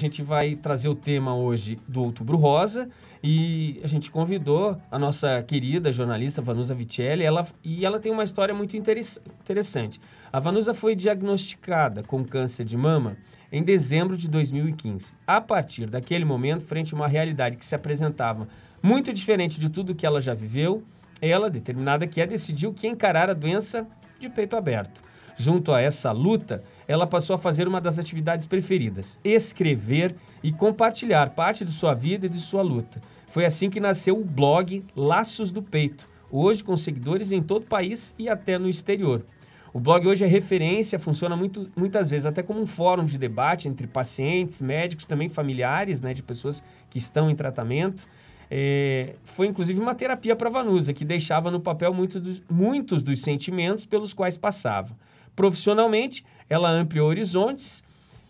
gente vai trazer o tema hoje do Outubro Rosa e a gente convidou a nossa querida jornalista Vanusa Vicelli ela, e ela tem uma história muito interessante. A Vanusa foi diagnosticada com câncer de mama em dezembro de 2015. A partir daquele momento, frente a uma realidade que se apresentava muito diferente de tudo que ela já viveu, ela, determinada que é, decidiu que encarar a doença de peito aberto. Junto a essa luta, ela passou a fazer uma das atividades preferidas: escrever e compartilhar parte de sua vida e de sua luta. Foi assim que nasceu o blog Laços do Peito, hoje com seguidores em todo o país e até no exterior. O blog hoje é referência, funciona muito, muitas vezes até como um fórum de debate entre pacientes, médicos, também familiares né, de pessoas que estão em tratamento. É, foi inclusive uma terapia para Vanusa, que deixava no papel muito dos, muitos dos sentimentos pelos quais passava. Profissionalmente, ela ampliou horizontes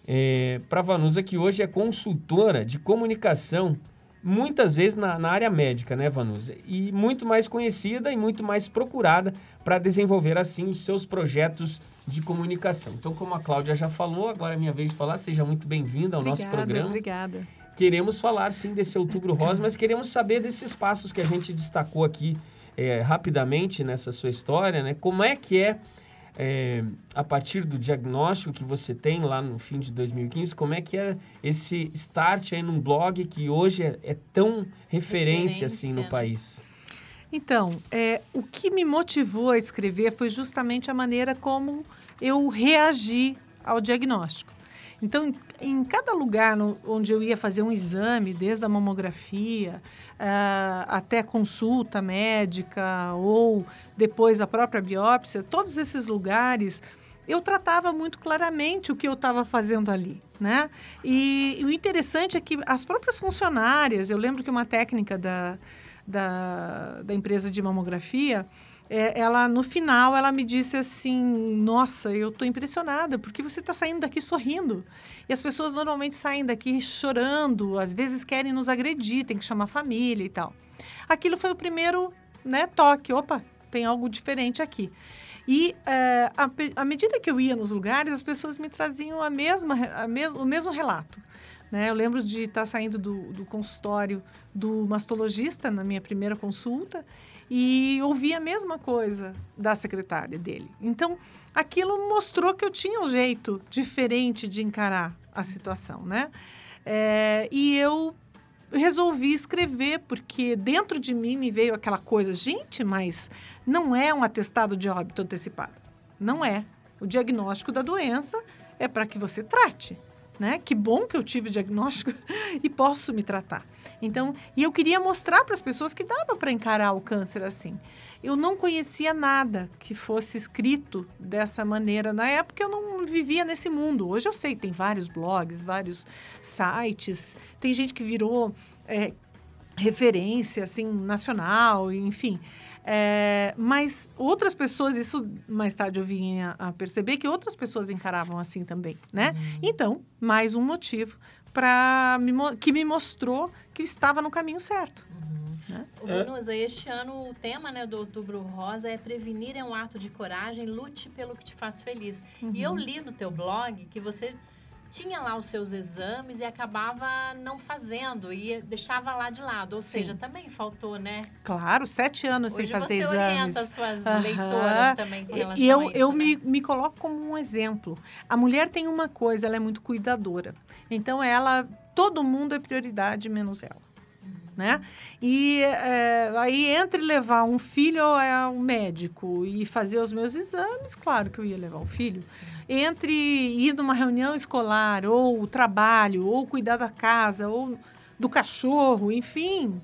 é, eh, para a Vanusa, que hoje é consultora de comunicação, muitas vezes na, na área médica, né, Vanusa? E muito mais conhecida e muito mais procurada para desenvolver, assim, os seus projetos de comunicação. Então, como a Cláudia já falou, agora é minha vez de falar. Seja muito bem-vinda ao obrigada, nosso programa. Obrigada. Queremos falar, sim, desse Outubro Rosa, mas queremos saber desses passos que a gente destacou aqui é, rapidamente nessa sua história, né? Como é que é é, a partir do diagnóstico que você tem lá no fim de 2015, como é que é esse start aí num blog que hoje é, é tão referência, referência, assim no né? país? Então, é, o que me motivou a escrever foi justamente a maneira como eu reagi ao diagnóstico. Então, em cada lugar no, onde eu ia fazer um exame, desde a mamografia uh, até consulta médica ou depois a própria biópsia, todos esses lugares eu tratava muito claramente o que eu estava fazendo ali, né? E, e, o interessante é que as próprias funcionárias, eu lembro que uma técnica da, da, da empresa de mamografia, é, ela no final ela me disse assim: Nossa, eu estou impressionada porque você está saindo daqui sorrindo. E as pessoas normalmente saem daqui chorando, às vezes querem nos agredir, tem que chamar a família e tal. Aquilo foi o primeiro né, toque. Opa, tem algo diferente aqui. E uh, à medida que eu ia nos lugares, as pessoas me traziam a mesma, a mes o mesmo relato. Né? Eu lembro de estar tá saindo do, do consultório do mastologista na minha primeira consulta e ouvia a mesma coisa da secretária dele. Então, aquilo mostrou que eu tinha um jeito diferente de encarar a situação, né? É, e eu resolvi escrever, porque dentro de mim me veio aquela coisa, gente, mas não é um atestado de óbito antecipado. Não é. O diagnóstico da doença é para que você trate né? Que bom que eu tive o diagnóstico e posso me tratar. Então, e eu queria mostrar para as pessoas que dava para encarar o câncer assim. Eu não conhecia nada que fosse escrito dessa maneira. Na época eu não vivia nesse mundo. Hoje eu sei, tem vários blogs, vários sites, tem gente que virou é, referência assim nacional, enfim. É, mas outras pessoas, isso mais tarde eu vim a, a, perceber que outras pessoas encaravam assim também, né? Uhum. Então, mais um motivo para que me mostrou que eu estava no caminho certo. Uhum. Né? Venusa, este ano o tema né, do Outubro Rosa é prevenir é um ato de coragem, lute pelo que te faz feliz. Uhum. E eu uhum. li no teu blog que você tinha lá os seus exames e acabava não fazendo e deixava lá de lado. Ou Sim. seja, também faltou, né? Claro, sete anos Hoje sem fazer exames. você orienta suas uhum. leitoras também com relação e eu, a isso, Eu né? me, me coloco como um exemplo. A mulher tem uma coisa, ela é muito cuidadora. Então, ela... Todo mundo é prioridade, menos ela né? E é, aí, entre levar um filho ao o eh, médico e fazer os meus exames, claro que eu ia levar o filho. Entre ir numa reunião escolar, ou trabalho, ou cuidar da casa, ou do cachorro, enfim,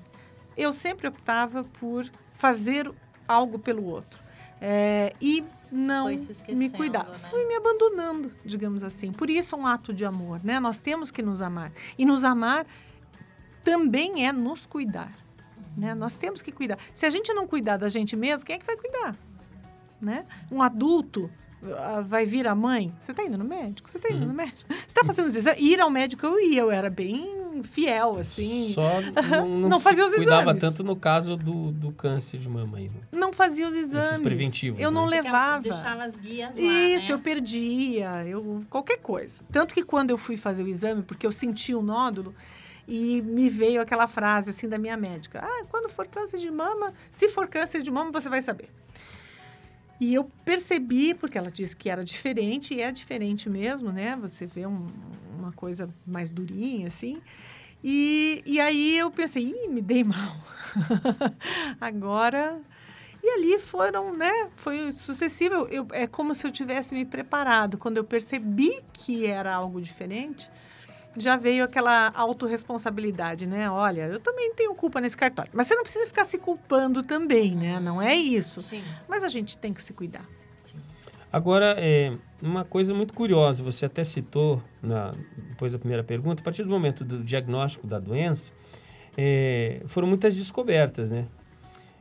eu sempre optava por fazer algo pelo outro. É, e não me cuidar. Né? Fui me abandonando, digamos assim. Por isso é um ato de amor, né? Nós temos que nos amar. E nos amar também é nos cuidar. Né? Nós temos que cuidar. Se a gente não cuidar da gente mesmo, quem é que vai cuidar? Né? Um adulto ah, vai vir a mãe, você está indo no médico? Você está indo uhum. no médico? Você está fazendo os exames? Ir ao médico eu ia, eu era bem fiel, assim. Só não, não, não fazia os exames. cuidava tanto no caso do, do câncer de mama. Aí, né? Não fazia os exames. Esses preventivos. Eu né? não levava. Deixava as guias lá, Isso, né? eu perdia, eu, qualquer coisa. Tanto que quando eu fui fazer o exame, porque eu senti o um nódulo, e me veio aquela frase assim da minha médica: "Ah, quando for câncer de mama, se for câncer de mama, você vai saber". E eu percebi, porque ela disse que era diferente, e é diferente mesmo, né? Você vê um, uma coisa mais durinha, assim. E, e aí eu pensei, Ih, me dei mal. Agora. E ali foram, né? Foi sucessivo. Eu, é como se eu tivesse me preparado. Quando eu percebi que era algo diferente, já veio aquela autorresponsabilidade, né? Olha, eu também tenho culpa nesse cartório. Mas você não precisa ficar se culpando também, né? Não é isso. Sim. Mas a gente tem que se cuidar. Agora, é, uma coisa muito curiosa, você até citou, na, depois da primeira pergunta, a partir do momento do diagnóstico da doença, é, foram muitas descobertas, né?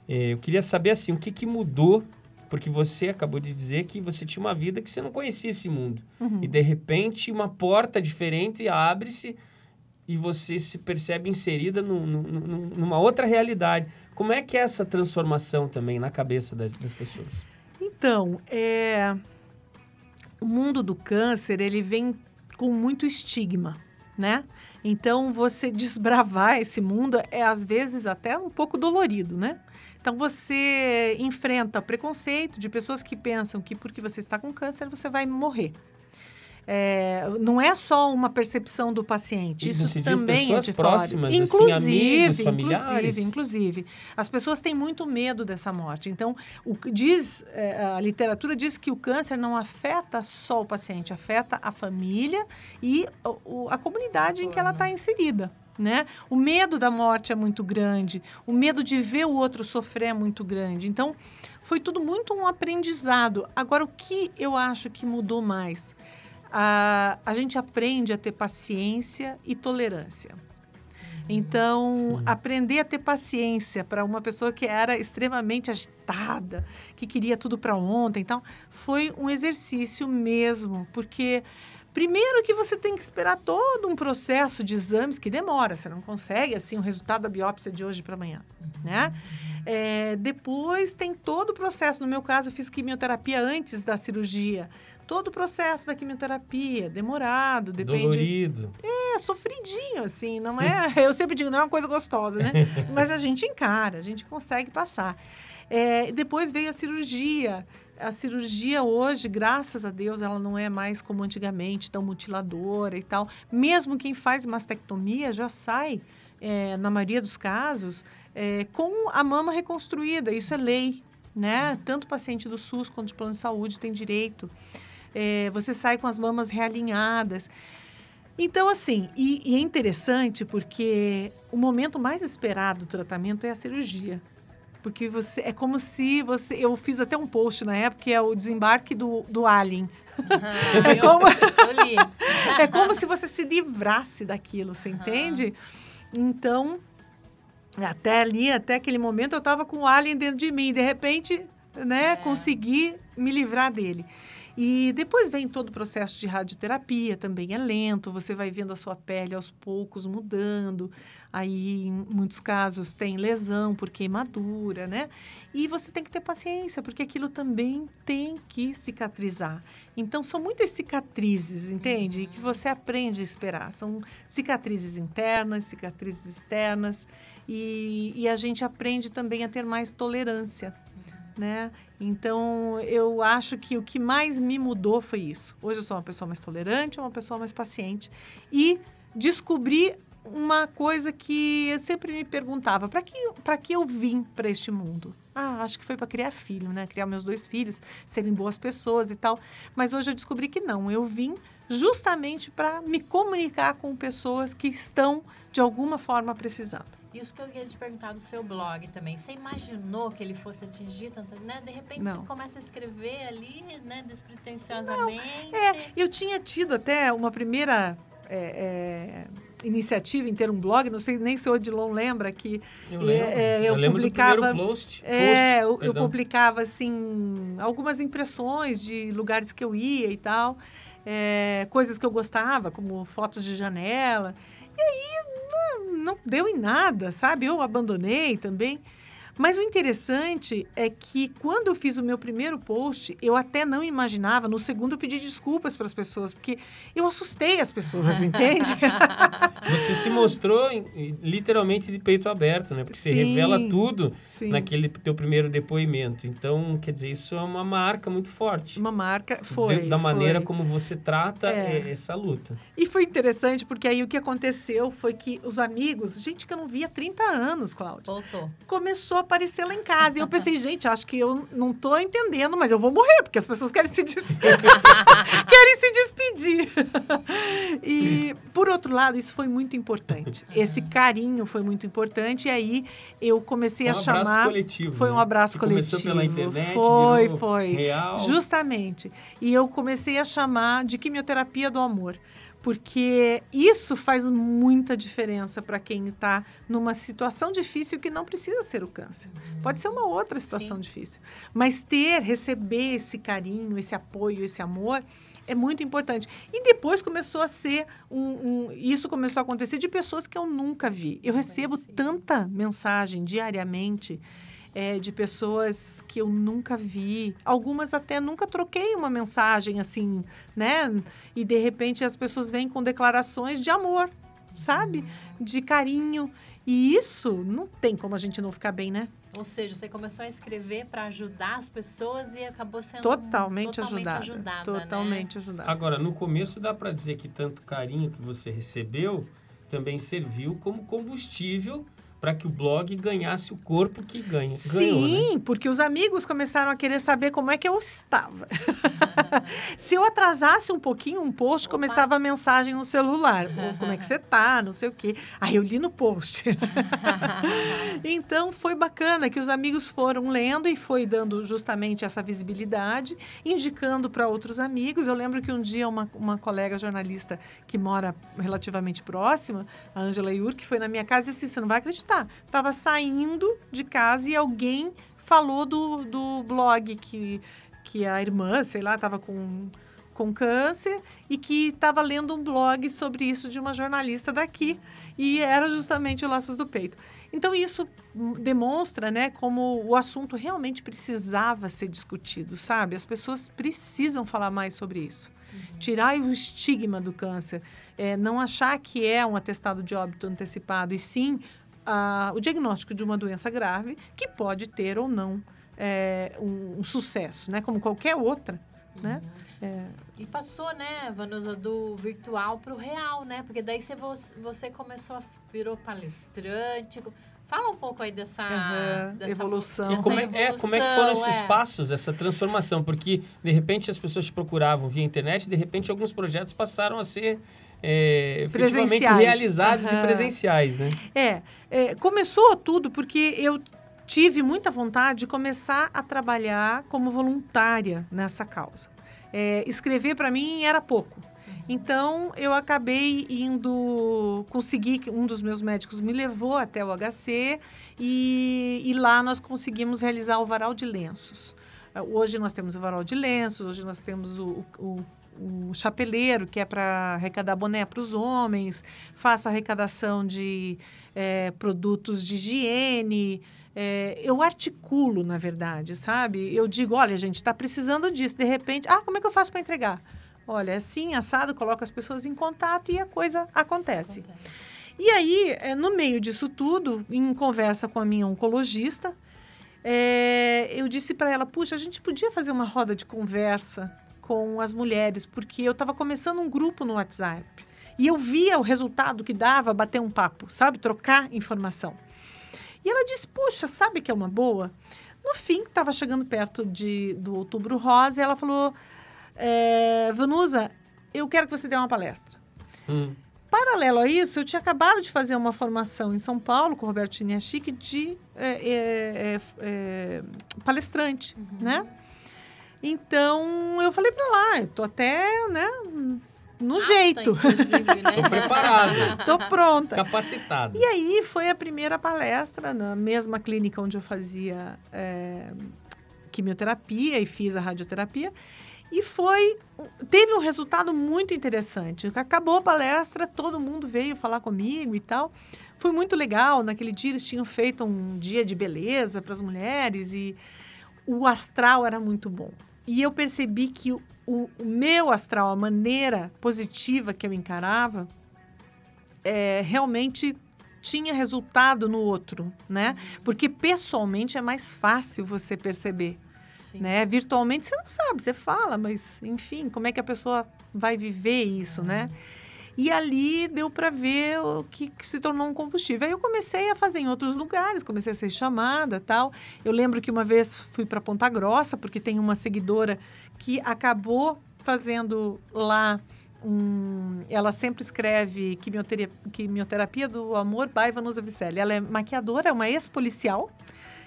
É, eu queria saber, assim, o que, que mudou porque você acabou de dizer que você tinha uma vida que você não conhecia esse mundo. Uhum. E de repente uma porta diferente abre-se e você se percebe inserida no, no, no, numa outra realidade. Como é que é essa transformação também na cabeça das, das pessoas? Então, é... o mundo do câncer ele vem com muito estigma né? Então você desbravar esse mundo é às vezes até um pouco dolorido, né? Então você enfrenta preconceito de pessoas que pensam que porque você está com câncer você vai morrer. É, não é só uma percepção do paciente, isso, isso também é pessoas é próximas, inclusive, assim, amigos, familiares. Inclusive, inclusive, as pessoas têm muito medo dessa morte. Então, o, diz é, a literatura diz que o câncer não afeta só o paciente, afeta a família e a comunidade em que ela está inserida. Né? O medo da morte é muito grande, o medo de ver o outro sofrer é muito grande. Então, foi tudo muito um aprendizado. Agora, o que eu acho que mudou mais? a, a gente aprende a ter paciência e tolerância. Hum. Então, hum. aprender a ter paciência para uma pessoa que era extremamente agitada, que queria tudo para ontem, então, foi um exercício mesmo, porque Primeiro que você tem que esperar todo um processo de exames que demora, você não consegue assim o resultado da biópsia de hoje para amanhã, uhum. né? É, depois tem todo o processo. No meu caso, eu fiz quimioterapia antes da cirurgia todo o processo da quimioterapia, demorado, depende. Dolorido. É, sofridinho, assim, não é. eu sempre digo, não é uma coisa gostosa, né? Mas a gente encara, a gente consegue passar. É, depois veio a cirurgia. A cirurgia hoje, graças a Deus, ela não é mais como antigamente, tão mutiladora e tal. Mesmo quem faz mastectomia já sai, é, na maioria dos casos, é, com a mama reconstruída. Isso é lei, né? Tanto paciente do SUS quanto de plano de saúde tem direito é, você sai com as mamas realinhadas. Então, assim, e, e é interessante porque o momento mais esperado do tratamento é a cirurgia porque você é como se você eu fiz até um post na época que é o desembarque do, do alien é como é como se você se livrasse daquilo você entende então até ali até aquele momento eu estava com o alien dentro de mim de repente né é. consegui me livrar dele e depois vem todo o processo de radioterapia, também é lento, você vai vendo a sua pele aos poucos mudando. Aí, em muitos casos, tem lesão por queimadura, né? E você tem que ter paciência, porque aquilo também tem que cicatrizar. Então, são muitas cicatrizes, entende? E uhum. que você aprende a esperar. São cicatrizes internas, cicatrizes externas. E, e a gente aprende também a ter mais tolerância né? Então, eu acho que o que mais me mudou foi isso. Hoje eu sou uma pessoa mais tolerante, uma pessoa mais paciente e descobri uma coisa que eu sempre me perguntava: para que, que eu vim para este mundo? Ah, acho que foi para criar filho, né? Criar meus dois filhos, serem boas pessoas e tal. Mas hoje eu descobri que não. Eu vim justamente para me comunicar com pessoas que estão, de alguma forma, precisando. Isso que eu queria te perguntar do seu blog também. Você imaginou que ele fosse atingir tanto, né? De repente Não. você começa a escrever ali, né, despretensiosamente. Não. É, eu tinha tido até uma primeira é, é, iniciativa em ter um blog, não sei nem se o Odilon lembra que eu, lembro. É, eu, eu publicava post, post, é, eu, eu é, publicava assim algumas impressões de lugares que eu ia e tal, é, coisas que eu gostava, como fotos de janela. E aí não deu em nada, sabe? Eu abandonei também. Mas o interessante é que quando eu fiz o meu primeiro post, eu até não imaginava, no segundo eu pedi desculpas para as pessoas, porque eu assustei as pessoas, entende? Você se mostrou literalmente de peito aberto, né? Porque sim, você revela tudo sim. naquele teu primeiro depoimento. Então, quer dizer, isso é uma marca muito forte. Uma marca foi. De, da maneira foi. como você trata é. é. essa luta. E foi interessante porque aí o que aconteceu foi que os amigos, gente que eu não via há 30 anos, Claudio Voltou. Começou aparecer lá em casa. E eu pensei, gente, acho que eu não tô entendendo, mas eu vou morrer, porque as pessoas querem se, des... querem se despedir. e, por outro lado, isso foi muito importante. Esse carinho foi muito importante. E aí eu comecei um a chamar. Foi um abraço coletivo. Foi um né? abraço né? coletivo. Começou pela internet. Foi, foi. Real. Justamente. E eu comecei a chamar de quimioterapia do amor porque isso faz muita diferença para quem está numa situação difícil que não precisa ser o câncer. Pode ser uma outra situação Sim. difícil, mas ter, receber esse carinho, esse apoio, esse amor é muito importante. E depois começou a ser um, um, isso começou a acontecer de pessoas que eu nunca vi. Eu recebo tanta mensagem diariamente é, de pessoas que eu nunca vi. Algumas até nunca troquei uma mensagem assim, né? E de repente as pessoas vêm com declarações de amor, sabe? De carinho. E isso não tem como a gente não ficar bem, né? Ou seja, você começou a escrever para ajudar as pessoas e acabou sendo totalmente, totalmente ajudada, ajudada. Né? Totalmente né? ajudada. Agora, no começo dá para dizer que tanto carinho que você recebeu também serviu como combustível para que o blog ganhasse o corpo que ganha. Sim, ganhou, né? porque os amigos começaram a querer saber como é que eu estava. Se eu atrasasse um pouquinho um post, Opa. começava a mensagem no celular. como é que você tá? Não sei o quê. Aí eu li no post. então foi bacana que os amigos foram lendo e foi dando justamente essa visibilidade, indicando para outros amigos. Eu lembro que um dia uma, uma colega jornalista que mora relativamente próxima, a Angela Yur, que foi na minha casa e disse: assim, Você não vai acreditar postar. Tá. Tava saindo de casa e alguém falou do, do blog que, que a irmã, sei lá, estava com, com câncer e que estava lendo um blog sobre isso de uma jornalista daqui e era justamente o Laços do Peito. Então isso demonstra, né, como o assunto realmente precisava ser discutido, sabe? As pessoas precisam falar mais sobre isso. Uhum. Tirar o estigma do câncer, é, não achar que é um atestado de óbito antecipado e sim a, o diagnóstico de uma doença grave que pode ter ou não é, um, um, sucesso, né? Como qualquer outra, né? uhum. né? É... E passou, né, Vanusa, do virtual para o real, né? Porque daí você, você começou a virou palestrante. Fala um pouco aí dessa, uhum, dessa evolução. Dessa como, é, evolução, é, como é que foram esses é. passos, essa transformação? Porque, de repente, as pessoas te procuravam via internet, de repente, alguns projetos passaram a ser é, efetivamente realizados uhum. e presenciais, né? É, é, começou tudo porque eu tive muita vontade de começar a trabalhar como voluntária nessa causa. É, escrever para mim era pouco. Então eu acabei indo, consegui que um dos meus médicos me levou até o HC e, e lá nós conseguimos realizar o varal de lenços. Hoje nós temos o varal de lenços, hoje nós temos o, o, o o chapeleiro, que é para arrecadar boné para os homens, faço arrecadação de é, produtos de higiene. É, eu articulo, na verdade, sabe? Eu digo, olha, gente, está precisando disso. De repente, ah, como é que eu faço para entregar? Olha, é assim, assado, coloco as pessoas em contato e a coisa acontece. acontece. E aí, eh, no meio disso tudo, em conversa com a minha oncologista, é, eu disse para ela: puxa, a gente podia fazer uma roda de conversa com as mulheres, porque eu estava começando um grupo no WhatsApp. E eu via o resultado que dava bater um papo, sabe? Trocar informação. E ela disse: Poxa, sabe que é uma boa? No fim, estava chegando perto de, do Outubro Rosa, e ela falou: é, Vanusa, eu quero que você dê uma palestra. Hum. Paralelo a isso, eu tinha acabado de fazer uma formação em São Paulo com o Roberto Chique de é, é, palestrante, uhum. né? Então eu falei para lá, eu tô até, né, no ah, jeito. né? tô preparada. tô pronta. Capacitada. E aí foi a primeira palestra na mesma clínica onde eu fazia é, quimioterapia e fiz a radioterapia. E foi. Teve um resultado muito interessante. Acabou a palestra, todo mundo veio falar comigo e tal. Foi muito legal. Naquele dia eles tinham feito um dia de beleza para as mulheres e o astral era muito bom. E eu percebi que o, o meu astral, a maneira positiva que eu encarava, é, realmente tinha resultado no outro, né? Uhum. Porque pessoalmente é mais fácil você perceber. Sim. Né? Virtualmente você não sabe, você fala, mas enfim, como é que a pessoa vai viver isso, né? Uhum. E ali deu para ver o que, que, se tornou um combustível. Aí eu comecei a fazer em outros lugares, comecei a ser chamada tal. Eu lembro que uma vez fui para Ponta Grossa, porque tem uma seguidora que acabou fazendo lá. Um, ela sempre escreve quimioterapia, quimioterapia do amor, Baiva Vanusa Vicelli. Ela é maquiadora, é uma ex-policial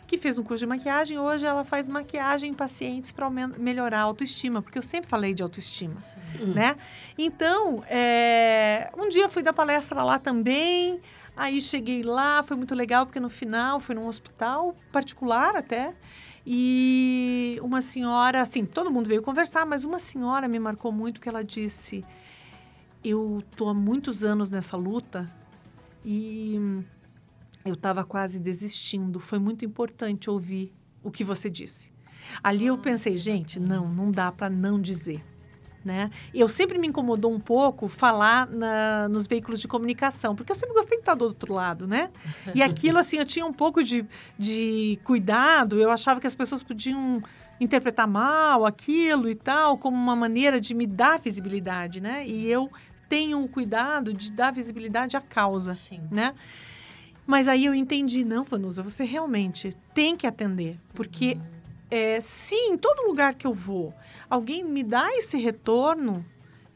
que fez um curso de maquiagem, hoje ela faz maquiagem em pacientes para melhorar a autoestima, porque eu sempre falei de autoestima, Sim. né? Então, é, um dia fui dar palestra lá também, aí cheguei lá, foi muito legal, porque no final foi num hospital particular até, e uma senhora, assim, todo mundo veio conversar, mas uma senhora me marcou muito que ela disse: Eu tô há muitos anos nessa luta e eu estava quase desistindo. Foi muito importante ouvir o que você disse. Ali eu ah, pensei, gente, não, não dá para não dizer. Né? Eu sempre me incomodou um pouco falar na, nos veículos de comunicação, porque eu sempre gostei de estar do outro lado, né? E aquilo, assim, eu tinha um pouco de, de cuidado, eu achava que as pessoas podiam interpretar mal aquilo e tal, como uma maneira de me dar visibilidade, né? E eu tenho o cuidado de dar visibilidade à causa, Sim. né? Sim. Mas aí eu entendi, não, Vanusa, você realmente tem que atender, porque é, se em todo lugar que eu vou alguém me dá esse retorno,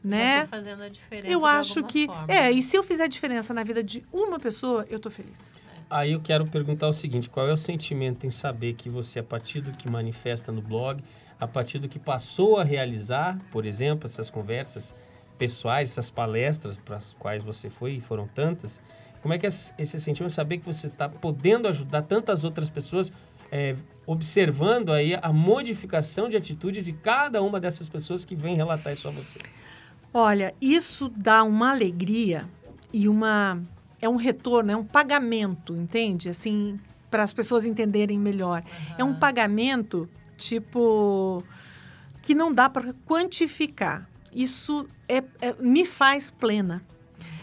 né? fazendo a diferença. Eu acho que forma. é, e se eu fizer diferença na vida de uma pessoa, eu tô feliz. Aí eu quero perguntar o seguinte: qual é o sentimento em saber que você, a partir do que manifesta no blog, a partir do que passou a realizar, por exemplo, essas conversas pessoais, essas palestras para as quais você foi e foram tantas, como é que é esse sentimento saber que você está podendo ajudar tantas outras pessoas, é, observando aí a modificação de atitude de cada uma dessas pessoas que vem relatar isso a você? Olha, isso dá uma alegria e uma é um retorno, é um pagamento, entende? Assim, para as pessoas entenderem melhor. Uhum. É um pagamento tipo que não dá para quantificar. Isso é, é, me faz plena.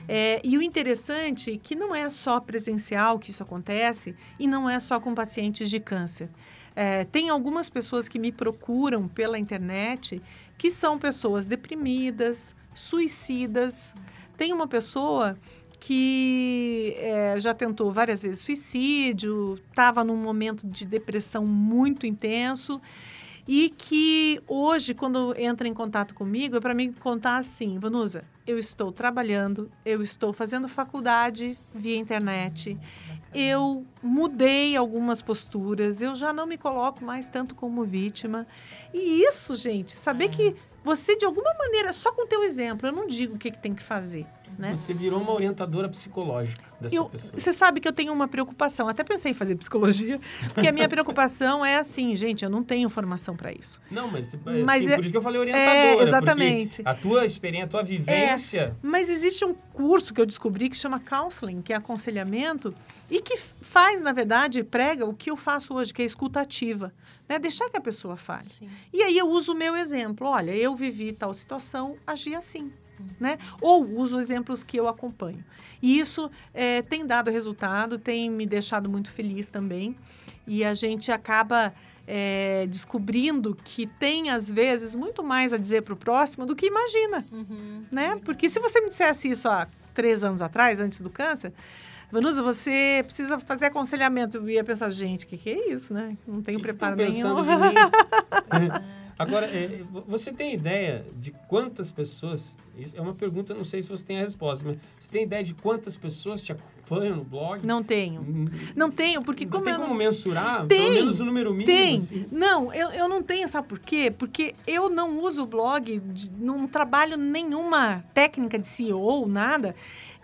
É, e o interessante é que não é só presencial que isso acontece e não é só com pacientes de câncer. É, tem algumas pessoas que me procuram pela internet que são pessoas deprimidas, suicidas. Tem uma pessoa que é, já tentou várias vezes suicídio, estava num momento de depressão muito intenso e que hoje, quando entra em contato comigo, é para me contar assim: Vanusa, eu estou trabalhando, eu estou fazendo faculdade via internet, eu mudei algumas posturas, eu já não me coloco mais tanto como vítima. E isso, gente, saber é. que você, de alguma maneira, só com o teu exemplo, eu não digo o que, que tem que fazer. Né? Você virou uma orientadora psicológica dessa eu, pessoa. Você sabe que eu tenho uma preocupação. Até pensei em fazer psicologia, porque a minha preocupação é assim, gente, eu não tenho formação para isso. Não, mas, é, mas assim, é, por isso que eu falei orientadora. É, exatamente. A tua experiência, a tua vivência. É, mas existe um curso que eu descobri que chama counseling, que é aconselhamento, e que faz, na verdade, prega o que eu faço hoje, que é escutativa. Né? Deixar que a pessoa fale. Sim. E aí eu uso o meu exemplo. Olha, eu vivi tal situação, agi assim. Uhum. Né? Ou uso exemplos que eu acompanho. E isso é, tem dado resultado, tem me deixado muito feliz também. E a gente acaba é, descobrindo que tem, às vezes, muito mais a dizer para o próximo do que imagina. Uhum, né? Uhum. Porque se você me dissesse isso há três anos atrás, antes do câncer, Vanusa, você precisa fazer aconselhamento. Eu ia pensar, gente, o que, que é isso, né? Não tenho que preparo que nenhum. Agora, é, você tem ideia de quantas pessoas. É uma pergunta, não sei se você tem a resposta, mas você tem ideia de quantas pessoas te, no blog? Não tenho. Hum. Não tenho, porque não como tem eu. Tem como não... mensurar? Tem, pelo menos o número mínimo. Tem. Assim. Não, eu, eu não tenho, sabe por quê? Porque eu não uso blog, não trabalho nenhuma técnica de CEO, nada.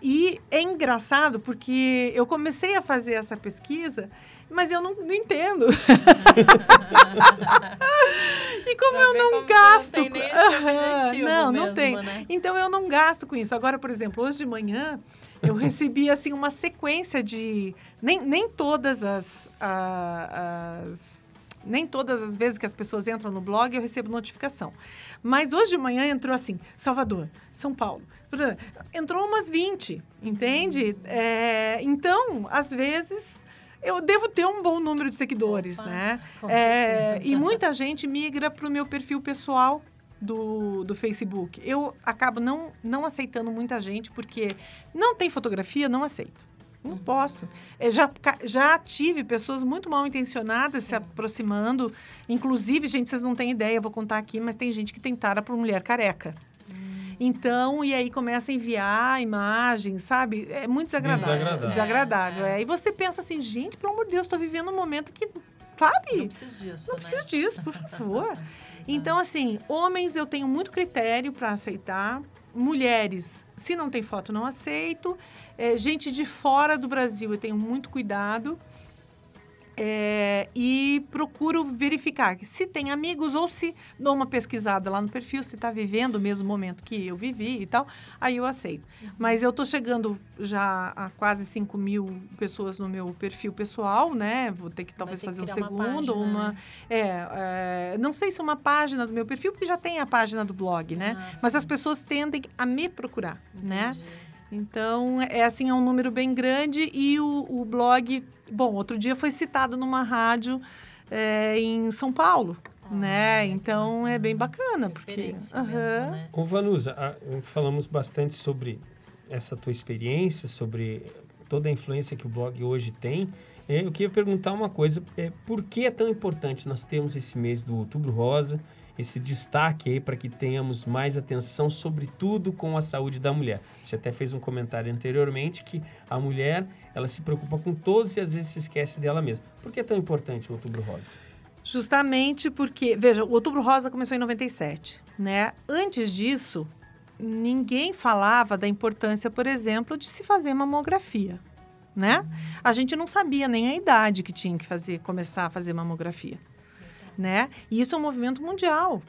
E é engraçado porque eu comecei a fazer essa pesquisa mas eu não, não entendo. e como eu não como gasto. Não, tem não, não mesmo, tem. Né? Então eu não gasto com isso. Agora, por exemplo, hoje de manhã eu recebi assim uma sequência de. Nem, nem todas as, as nem todas as vezes que as pessoas entram no blog eu recebo notificação. Mas hoje de manhã entrou assim: Salvador, São Paulo. Entrou umas 20, entende? É, então, às vezes, eu devo ter um bom número de seguidores, Opa, né? É, e muita gente migra para o meu perfil pessoal do, do Facebook. Eu acabo não, não aceitando muita gente, porque não tem fotografia, não aceito. Não uhum. posso. É, já, já tive pessoas muito mal intencionadas Sim. se aproximando. Inclusive, gente, vocês não têm ideia, eu vou contar aqui, mas tem gente que tentara tara por mulher careca. Então, e aí começa a enviar imagens, sabe? É muito desagradável. Desagradável. desagradável é. é. E você pensa assim, gente, pelo amor de Deus, estou vivendo um momento que, sabe? Não preciso disso. Não né? preciso disso, por favor. É. então, assim, homens eu tenho muito critério para aceitar. Mulheres, se não tem foto, não aceito. É, gente de fora do Brasil, eu tenho muito cuidado. É, e procuro verificar se tem amigos ou se dou uma pesquisada lá no perfil, se está vivendo o mesmo momento que eu vivi e tal, aí eu aceito. Uhum. Mas eu estou chegando já a quase 5 mil pessoas no meu perfil pessoal, né? Vou ter que talvez ter que fazer um segundo, uma. uma né? é, é, não sei se uma página do meu perfil, porque já tem a página do blog, né? Ah, Mas as pessoas tendem a me procurar, né? Entendi. né? Então, é assim, é um número bem grande e o, o blog, bom, outro dia foi citado numa rádio é, em São Paulo, ah, né? É então é bem bacana, porque... Uhum. Mesmo, né? Ô Vanusa, a, falamos bastante sobre essa tua experiência, sobre toda a influência que o blog hoje tem. Eh, eu queria perguntar uma coisa, é, por que é tão importante nós termos esse mês do Outubro Rosa esse destaque aí para que tenhamos mais atenção, sobretudo com a saúde da mulher. Você até fez um comentário anteriormente que a mulher ela se preocupa com todos e às vezes se esquece dela mesma. Por que é tão importante o Outubro Rosa? Justamente porque, veja, o Outubro Rosa começou em 97, né? Antes disso, ninguém falava da importância, por exemplo, de se fazer mamografia, né? A gente não sabia nem a idade que tinha que fazer, começar a fazer mamografia né? E isso é um movimento mundial.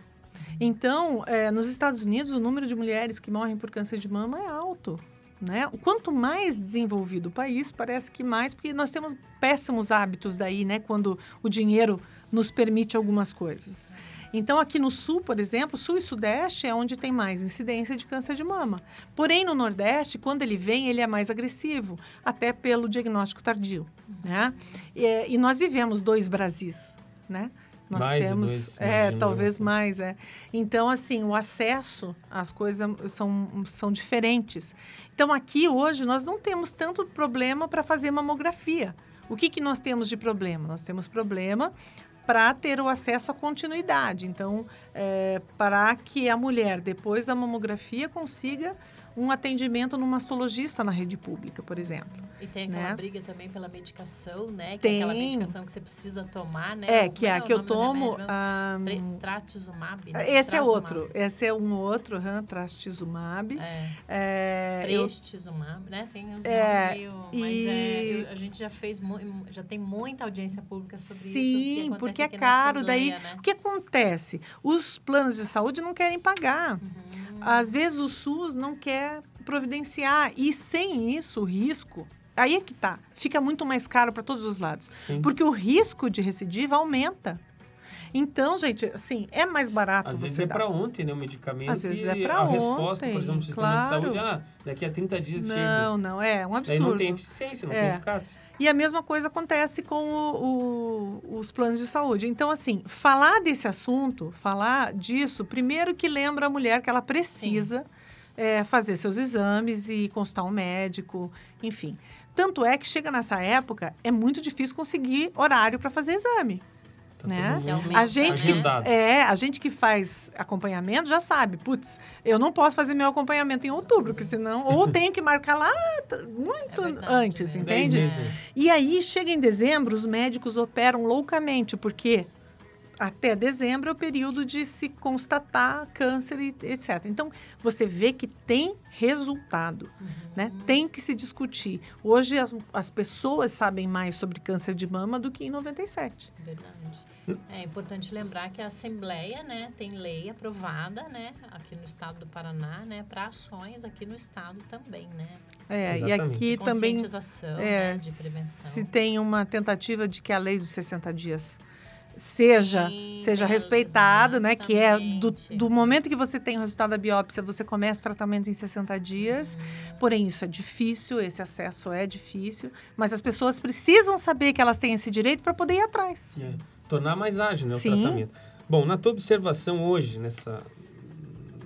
Então, é, nos Estados Unidos, o número de mulheres que morrem por câncer de mama é alto. Né? Quanto mais desenvolvido o país, parece que mais, porque nós temos péssimos hábitos daí, né? Quando o dinheiro nos permite algumas coisas. Então, aqui no sul, por exemplo, sul e sudeste é onde tem mais incidência de câncer de mama. Porém, no nordeste, quando ele vem, ele é mais agressivo, até pelo diagnóstico tardio, né? E, e nós vivemos dois Brasis, né? Nós mais temos, dois, é, talvez mais, é. Então, assim, o acesso às coisas são, são diferentes. Então, aqui hoje nós não temos tanto problema para fazer mamografia. O que, que nós temos de problema? Nós temos problema para ter o acesso à continuidade. Então, é, para que a mulher, depois da mamografia, consiga um atendimento num mastologista na rede pública, por exemplo. E tem aquela né? briga também pela medicação, né? Que é tem. É aquela medicação que você precisa tomar, né? É, que é, é a que eu tomo. Um... Ah, trastuzumab. Né? Esse é outro. Esse é um outro, hum, trastuzumab. É. é Prestizumab, eu... né? Tem uns é, meio... Mas é, e... é, a gente já fez, já tem muita audiência pública sobre Sim, isso. Sim, porque é caro. daí, né? o que acontece? Os planos de saúde não querem pagar. Uhum. Às vezes o SUS não quer providenciar e sem isso o risco aí é que tá. Fica muito mais caro para todos os lados. Sim. Porque o risco de recidiva aumenta. Então, gente, assim, é mais barato. Às vezes é para ontem, né? O medicamento. Às vezes é para ontem. A resposta, por exemplo, do sistema claro. de saúde, ah, daqui a 30 dias não, chega. Não, não, é um absurdo. Aí não tem eficiência, não é. tem eficácia. E a mesma coisa acontece com o, o, os planos de saúde. Então, assim, falar desse assunto, falar disso, primeiro que lembra a mulher que ela precisa é, fazer seus exames e consultar um médico, enfim. Tanto é que chega nessa época, é muito difícil conseguir horário para fazer exame. Tá né? a tá gente que é, a gente que faz acompanhamento já sabe, putz, eu não posso fazer meu acompanhamento em outubro, porque senão ou tenho que marcar lá muito é verdade, antes, né? entende? É. E aí chega em dezembro, os médicos operam loucamente, porque até dezembro é o período de se constatar câncer, e etc. Então, você vê que tem resultado, uhum. né? Tem que se discutir. Hoje, as, as pessoas sabem mais sobre câncer de mama do que em 97. Verdade. É importante lembrar que a Assembleia, né, tem lei aprovada, né, aqui no estado do Paraná, né, para ações aqui no estado também, né? É, Exatamente. e aqui de também é, né, de prevenção. se tem uma tentativa de que a lei dos 60 dias seja Sim, seja respeitado, né? Que é do, do momento que você tem o resultado da biópsia, você começa o tratamento em 60 dias. Porém, isso é difícil, esse acesso é difícil, mas as pessoas precisam saber que elas têm esse direito para poder ir atrás. É, tornar mais ágil né, o Sim. tratamento. Bom, na tua observação hoje, nessa,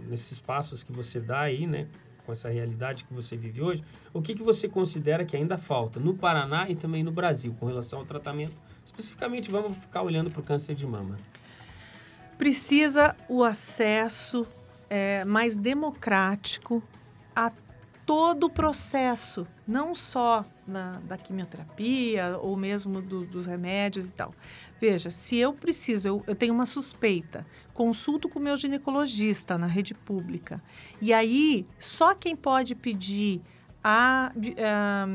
nesses passos que você dá aí, né? Com essa realidade que você vive hoje, o que, que você considera que ainda falta no Paraná e também no Brasil com relação ao tratamento Especificamente, vamos ficar olhando para o câncer de mama. Precisa o acesso é, mais democrático a todo o processo, não só na, da quimioterapia ou mesmo do, dos remédios e tal. Veja, se eu preciso, eu, eu tenho uma suspeita, consulto com o meu ginecologista na rede pública. E aí, só quem pode pedir a, a,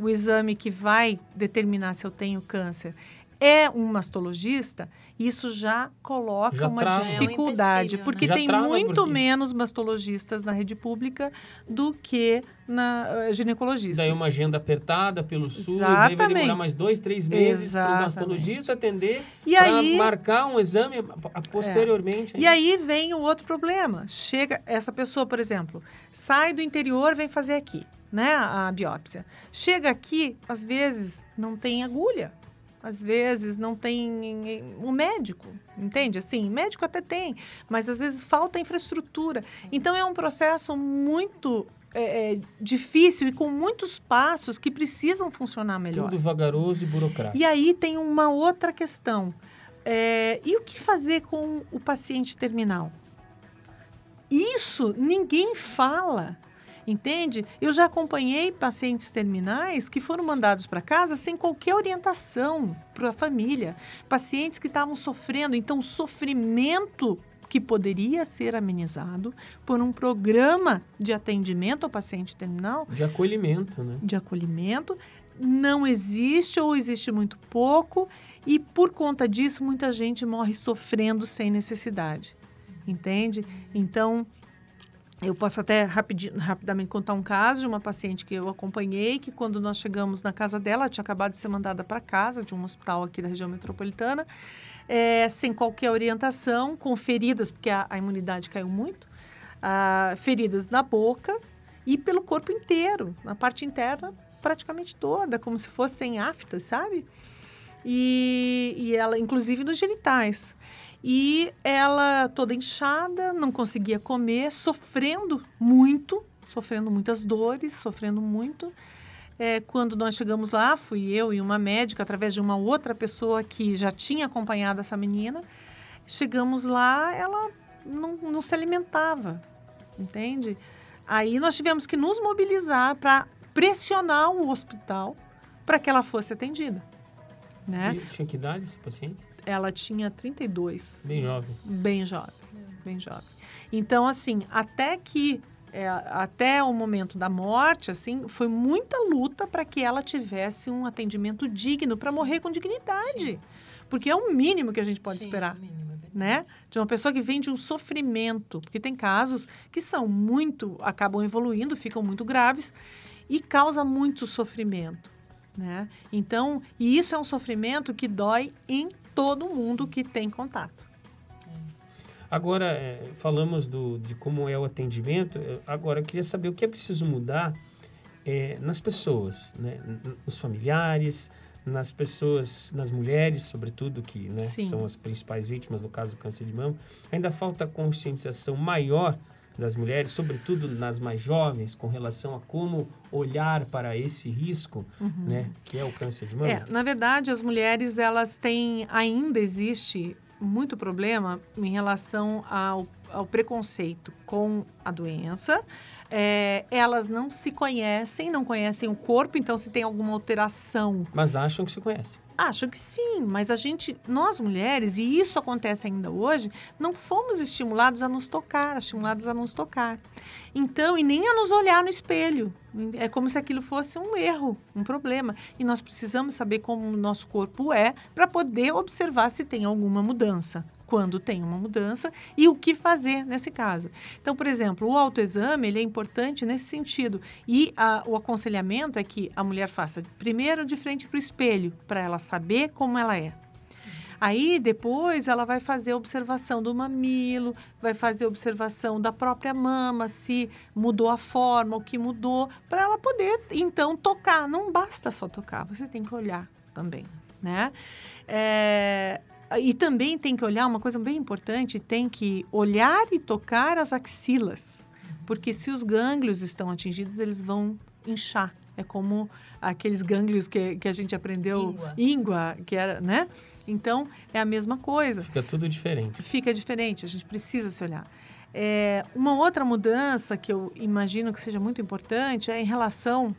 o exame que vai determinar se eu tenho câncer é um mastologista, isso já coloca já uma trava. dificuldade, é um porque né? tem muito porque... menos mastologistas na rede pública do que na uh, eh, ginecologista. Daí uma agenda apertada pelo SUS, Exatamente. daí vai demorar mais dois, três meses para o mastologista atender e aí marcar um exame é. posteriormente. É. E aí vem o outro problema. Chega essa pessoa, por exemplo, sai do interior, vem fazer aqui né, a biópsia. Chega aqui, às vezes não tem agulha, às vezes não tem um eh, médico, entende? Assim, médico até tem, mas às vezes falta infraestrutura. Então é um processo muito é, é, difícil e com muitos passos que precisam funcionar melhor. Tudo vagaroso e burocrático. E aí tem uma outra questão. É, e o que fazer com o paciente terminal? Isso ninguém fala entende? Eu já acompanhei pacientes terminais que foram mandados para casa sem qualquer orientação para a família, pacientes que estavam sofrendo, então o sofrimento que poderia ser amenizado por um programa de atendimento ao paciente terminal. De acolhimento, né? De acolhimento. Não existe ou existe muito pouco, e por conta disso, muita gente morre sofrendo sem necessidade. Entende? Então, eu posso até rapidamente contar um caso de uma paciente que eu acompanhei, que quando nós chegamos na casa dela, tinha acabado de ser mandada para casa de um hospital aqui da região metropolitana, é, sem qualquer orientação, com feridas, porque a, a imunidade caiu muito, a, ah, feridas na boca e pelo corpo inteiro, na parte interna praticamente toda, como se fossem aftas, sabe? E, e ela, inclusive nos genitais. E ela toda inchada, não conseguia comer, sofrendo muito, sofrendo muitas dores, sofrendo muito. É, quando nós chegamos lá, fui eu e uma médica, através de uma outra pessoa que já tinha acompanhado essa menina. Chegamos lá, ela não, não se alimentava, entende? Aí nós tivemos que nos mobilizar para pressionar o hospital para que ela fosse atendida. Né? E tinha que idade esse paciente? ela tinha 32. Bem jovem. Bem jovem, bem jovem. Então, assim, até que é, até o momento da morte, assim, foi muita luta para que ela tivesse um atendimento digno para morrer com dignidade, Sim. porque é o mínimo que a gente pode Sim, esperar. É mínimo, é né? De uma pessoa que vem de um sofrimento, porque tem casos que são muito, acabam evoluindo, ficam muito graves e causa muito sofrimento. Né? Então, e isso é um sofrimento que dói em todo mundo que tem contato. É. Agora, é, falamos do, de como é o atendimento, é, agora eu queria saber o que é preciso mudar é, nas pessoas, né? nos familiares, nas pessoas, nas mulheres, sobretudo, que né, são as principais vítimas no caso do câncer de mama. Ainda falta conscientização maior das mulheres, sobretudo nas mais jovens, com relação a como olhar para esse risco, uhum. né, que é o câncer de mama? É, na verdade, as mulheres elas têm ainda existe muito problema em relação ao ao preconceito com a doença. É, elas não se conhecem, não conhecem o corpo, então se tem alguma alteração. Mas acham que se conhecem. Acham que sim, mas a gente, nós mulheres, e isso acontece ainda hoje, não fomos estimulados a nos tocar, estimulados a nos tocar. Então, e nem a nos olhar no espelho. É como se aquilo fosse um erro, um problema. E nós precisamos saber como o nosso corpo é para poder observar se tem alguma mudança quando tem uma mudança e o que fazer nesse caso. Então, por exemplo, o autoexame ele é importante nesse sentido e a, o aconselhamento é que a mulher faça primeiro de frente para o espelho para ela saber como ela é. Aí depois ela vai fazer a observação do mamilo, vai fazer a observação da própria mama, se mudou a forma, o que mudou, para ela poder então tocar. Não basta só tocar, você tem que olhar também, né? É, ah, e também tem que olhar, uma coisa bem importante, tem que olhar e tocar as axilas. Porque se os gânglios estão atingidos, eles vão inchar. É como aqueles gânglios que, que a gente aprendeu, íngua. que era, né? Então, é a mesma coisa. Fica tudo diferente. Fica diferente, a gente precisa se olhar. É, uma outra mudança que eu imagino que seja muito importante é em relação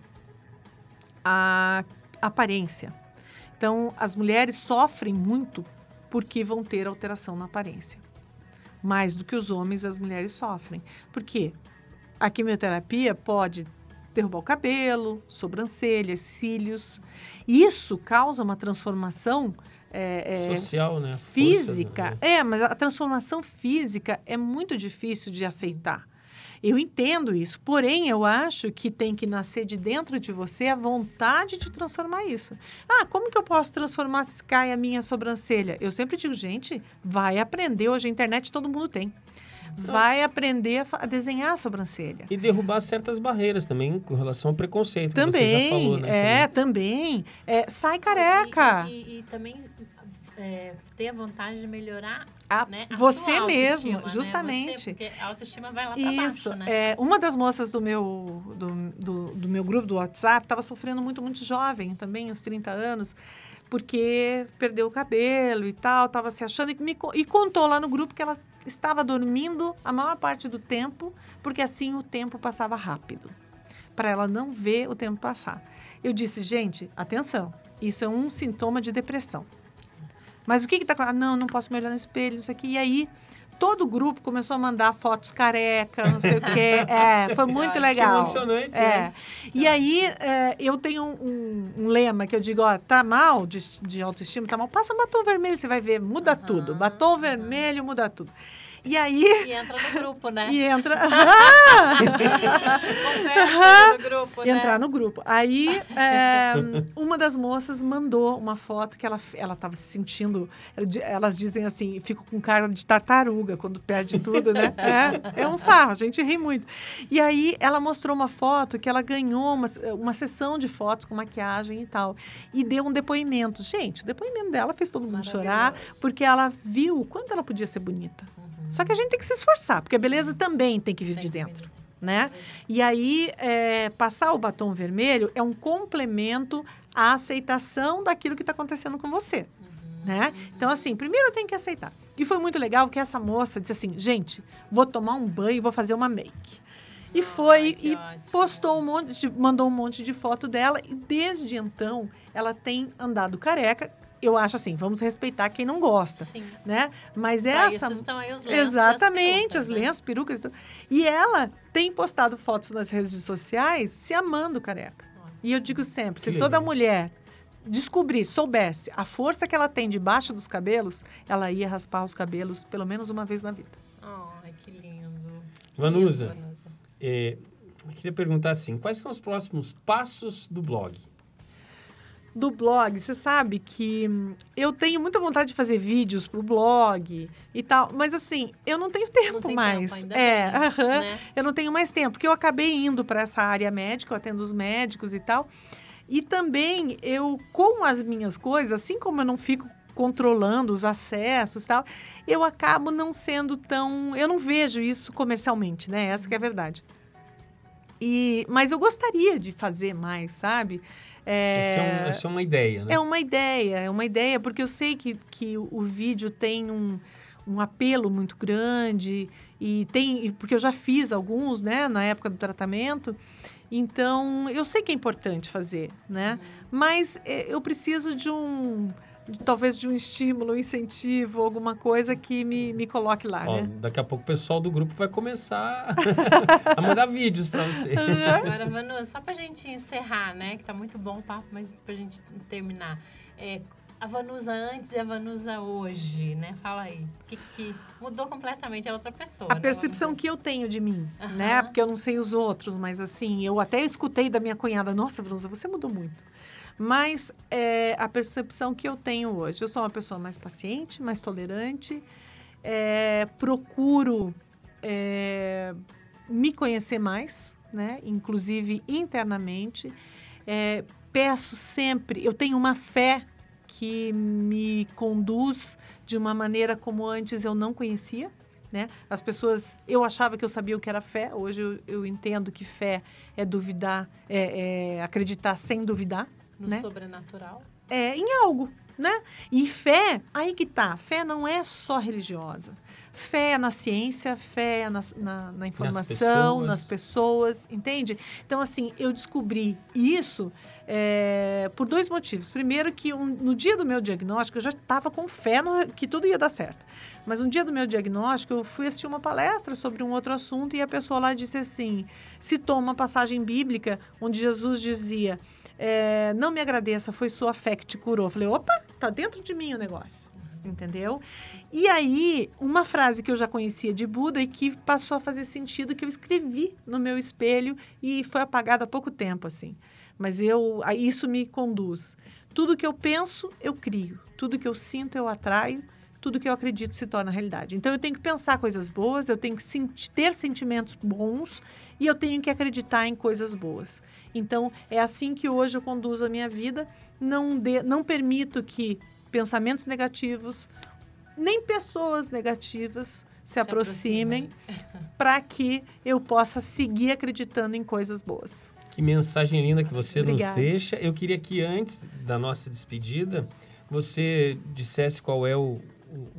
à aparência. Então, as mulheres sofrem muito porque vão ter alteração na aparência. Mais do que os homens, as mulheres sofrem. Por quê? A quimioterapia pode derrubar o cabelo, sobrancelhas, cílios. Isso causa uma transformação é, é, social, né? Física. Força, né? É, mas a transformação física é muito difícil de aceitar. Eu entendo isso, porém eu acho que tem que nascer de dentro de você a vontade de transformar isso. Ah, como que eu posso transformar se cai a minha sobrancelha? Eu sempre digo, gente, vai aprender. Hoje a internet todo mundo tem então vai aprender a desenhar a sobrancelha. E derrubar certas barreiras também com relação ao preconceito também, que você já falou, né? É, também. também. É, sai careca. E, e, e também é, ter a vontade de melhorar a, né, a você mesmo, justamente. Né? Você, porque a autoestima vai lá para baixo, né? É, uma das moças do meu, do, do, do meu grupo do WhatsApp estava sofrendo muito, muito jovem também, uns 30 anos, porque perdeu o cabelo e tal, estava se achando. E, me, e contou lá no grupo que ela estava dormindo a maior parte do tempo, porque assim o tempo passava rápido. Para ela não ver o tempo passar. Eu disse, gente, atenção, isso é um sintoma de depressão. Mas o que que tá... Ah, não, não posso me olhar no espelho, isso aqui. E aí, todo o grupo começou a mandar fotos careca, não sei o quê. É, foi muito legal. legal. Emocionante, é. né? E aí, é, eu tenho um, um, lema que eu digo, ó, tá mal de, de autoestima, tá mal, passa batom vermelho, você vai ver, muda uhum, tudo. Batom vermelho, muda tudo. E aí. E entra no grupo, né? E entra. Conversa no grupo, né? Entrar no grupo. Aí, é, uma das moças mandou uma foto que ela ela estava se sentindo. Elas dizem assim: fico com cara de tartaruga quando perde tudo, né? É, é um sarro, a gente ri muito. E aí, ela mostrou uma foto que ela ganhou uma, uma sessão de fotos com maquiagem e tal. E deu um depoimento. Gente, o depoimento dela fez todo mundo chorar, porque ela viu o quanto ela podia ser bonita. Só que a gente tem que se esforçar, porque a beleza também tem que vir tem de dentro. Né? E aí, é, passar o batom vermelho é um complemento à aceitação daquilo que está acontecendo com você. Uhum, né? Então, assim, primeiro eu tenho que aceitar. E foi muito legal que essa moça disse assim: gente, vou tomar um banho e vou fazer uma make. E oh, foi e ótimo. postou um monte, de, mandou um monte de foto dela e desde então ela tem andado careca eu acho assim, vamos respeitar quem não gosta, Sim. né? Mas pra essa isso estão aí os lenços exatamente as, perucas, as né? lenços, né? perucas e ela tem postado fotos nas redes sociais se amando careca. E eu digo sempre, que se legal. toda mulher descobrir, soubesse a força que ela tem debaixo dos cabelos, ela ia raspar os cabelos pelo menos uma vez na vida. Ai, oh, que lindo. Vanusa, que lindo, Vanusa. Eh, eu queria perguntar assim, quais são os próximos passos do blog? do blog, você sabe que eu tenho muita vontade de fazer vídeos pro blog e tal, mas assim, eu não tenho tempo não mais. Tempo, é, bem, uh -huh, né? eu não tenho mais tempo, porque eu acabei indo para essa área médica, eu atendo os médicos e tal. E também eu com as minhas coisas, assim como eu não fico controlando os acessos e tal, eu acabo não sendo tão, eu não vejo isso comercialmente, né? Essa é a uhum. verdade. E, mas eu gostaria de fazer mais, sabe? É, isso, é um, isso é, é uma ideia, né? É uma ideia, é uma ideia, porque eu sei que, que o vídeo tem um, um apelo muito grande e tem porque eu já fiz alguns né na época do tratamento então eu sei que é importante fazer né mas é, eu preciso de um talvez de um estímulo, um incentivo, alguma coisa que me, me coloque lá, Ó, né? Daqui a pouco o pessoal do grupo vai começar a mandar vídeos para você. Agora, Manu, só a gente encerrar, né? Que tá muito bom o papo, mas a gente terminar. É, a Vanusa antes e a Vanusa hoje, né? Fala aí. Que, que mudou completamente a outra pessoa. A né, percepção Vanusa? que eu tenho de mim, uhum. né? Porque eu não sei os outros, mas assim, eu até escutei da minha cunhada, nossa, Vanusa, você mudou muito. Mas é, a percepção que eu tenho hoje, eu sou uma pessoa mais paciente, mais tolerante, é, procuro é, me conhecer mais, né? Inclusive internamente, é, peço sempre, eu tenho uma fé que me conduz de uma maneira como antes eu não conhecia. Né? As pessoas, eu achava que eu sabia o que era fé, hoje eu, eu entendo que fé é duvidar, é, é acreditar sem duvidar. No né? sobrenatural. É, em algo, né? E fé, aí que tá. Fé não é só religiosa. Fé é na ciência, fé é na, na, na informação, nas pessoas. nas pessoas, entende? Então, assim, eu descobri isso é, por dois motivos. Primeiro, que um, no dia do meu diagnóstico, eu já estava com fé no, que tudo ia dar certo. Mas um dia do meu diagnóstico, eu fui assistir uma palestra sobre um outro assunto e a pessoa lá disse assim: citou uma passagem bíblica onde Jesus dizia é, não me agradeça, foi sua fé que te curou. falei, opa, tá dentro de mim o negócio. Entendeu? E aí, uma frase que eu já conhecia de Buda e que passou a fazer sentido, que eu escrevi no meu espelho e foi apagado há pouco tempo, assim. Mas eu, isso me conduz. Tudo que eu penso, eu crio. Tudo que eu sinto, eu atraio tudo que eu acredito se torna realidade. Então eu tenho que pensar coisas boas, eu tenho que ter sentimentos bons e eu tenho que acreditar em coisas boas. Então, é assim que hoje eu conduzo a minha vida. Não, de, não permito que pensamentos negativos, nem pessoas negativas se, se aproximem, para que eu possa seguir acreditando em coisas boas. Que mensagem linda que você Obrigada. nos deixa. Eu queria que antes da nossa despedida, você dissesse qual é o,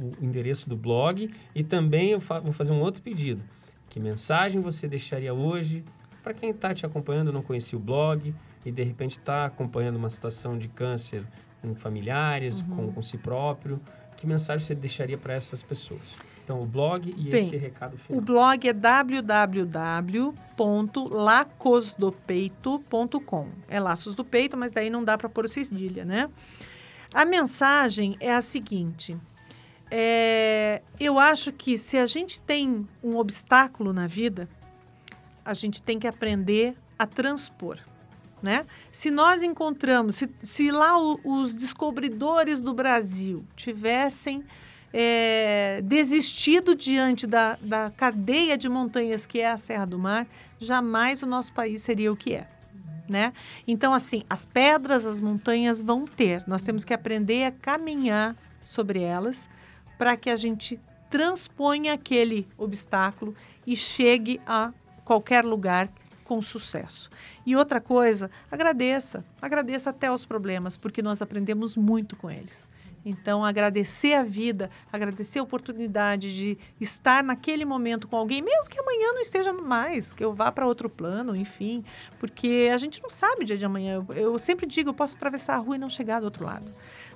o, o endereço do blog e também eu fa vou fazer um outro pedido. Que mensagem você deixaria hoje para quem está te acompanhando, não conhecia o blog e de repente está acompanhando uma situação de câncer em familiares, uhum. com, com si próprio, que mensagem você deixaria para essas pessoas? Então, o blog e Bem, esse recado final. O blog é www.lacosdopeito.com. É laços do peito, mas daí não dá para pôr cedilha, né? A mensagem é a seguinte: é, eu acho que se a gente tem um obstáculo na vida, a gente tem que aprender a transpor. Né? Se nós encontramos, se, se lá o, os descobridores do Brasil tivessem é, desistido diante da, da cadeia de montanhas que é a Serra do Mar, jamais o nosso país seria o que é. Né? Então, assim, as pedras, as montanhas vão ter. Nós temos que aprender a caminhar sobre elas para que a gente transponha aquele obstáculo e chegue a qualquer lugar com sucesso. E outra coisa, agradeça, agradeça até os problemas, porque nós aprendemos muito com eles. Então, agradecer a vida, agradecer a oportunidade de estar naquele momento com alguém, mesmo que amanhã não esteja mais, que eu vá para outro plano, enfim, porque a gente não sabe o dia de amanhã. Eu, eu sempre digo, eu posso atravessar a rua e não chegar do outro lado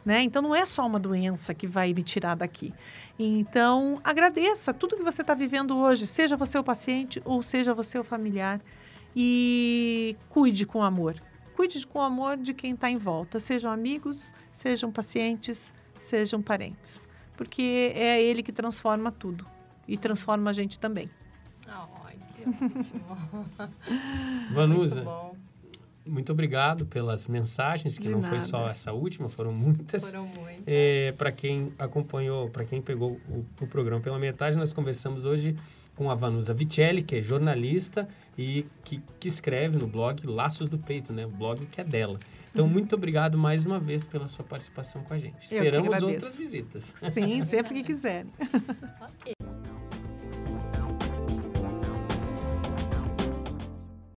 né? Então não é só uma doença que vai me tirar daqui. Então agradeça tudo que você está vivendo hoje, seja você o paciente ou seja você o familiar, e cuide com amor. Cuide com amor de quem está em volta, sejam amigos, sejam pacientes, sejam parentes, porque é ele que transforma tudo e transforma a gente também. Ai, que ótimo. Vanusa. Muito obrigado pelas mensagens, que De não nada. foi só essa última, foram muitas. Foram muitas. É, para quem acompanhou, para quem pegou o, o programa pela metade, nós conversamos hoje com a Vanusa Vicelli, que é jornalista e que, que, escreve no blog Laços do Peito, né? O blog que é dela. Então, muito obrigado mais uma vez pela sua participação com a gente. Esperamos outras visitas. Sim, sempre que quiserem. ok.